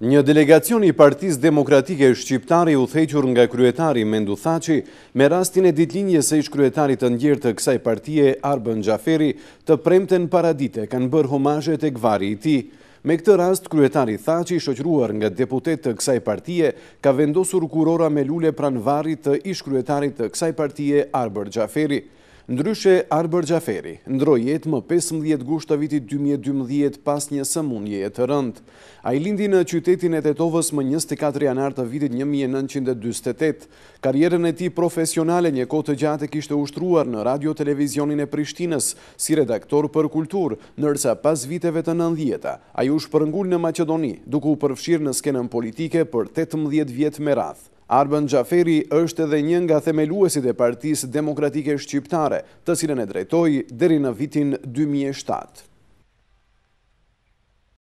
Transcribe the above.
Një delegacion i partiz demokratike shqiptari u thequr nga kryetari Mendu Thaci me rastin e ditlinje se ish kryetari të ndjerë të kësaj partije Arben Gjaferi të premten paradite kanë bërë homajet e gvari i ti. Me këtë rast, kryetari Thaci, shoqruar nga deputet të kësaj partije, ka vendosur kurora me lule pranvarit të ish kryetarit të kësaj partije Arber Gjaferi. Ndryshe Arber Gjaferi, jetë më 15 gusht të vitit 2012 pas një sëmunje e të rënd. A i lindi në qytetin e tetovës më 24 janar të vitit 1928. Karjerën e ti profesionale një kote gjate kishtë ushtruar në radio televizionin e Prishtinës si redaktor për kultur, nërsa pas viteve të nëndhjeta. A ju shpërngull në Macedoni, duku përfshirë në skenën politike për 18 vjetë me rathë. Arben Gjaferi është edhe njën nga themeluesit e partisë demokratike shqiptare, të cilën e drejtoj dheri në vitin 2007.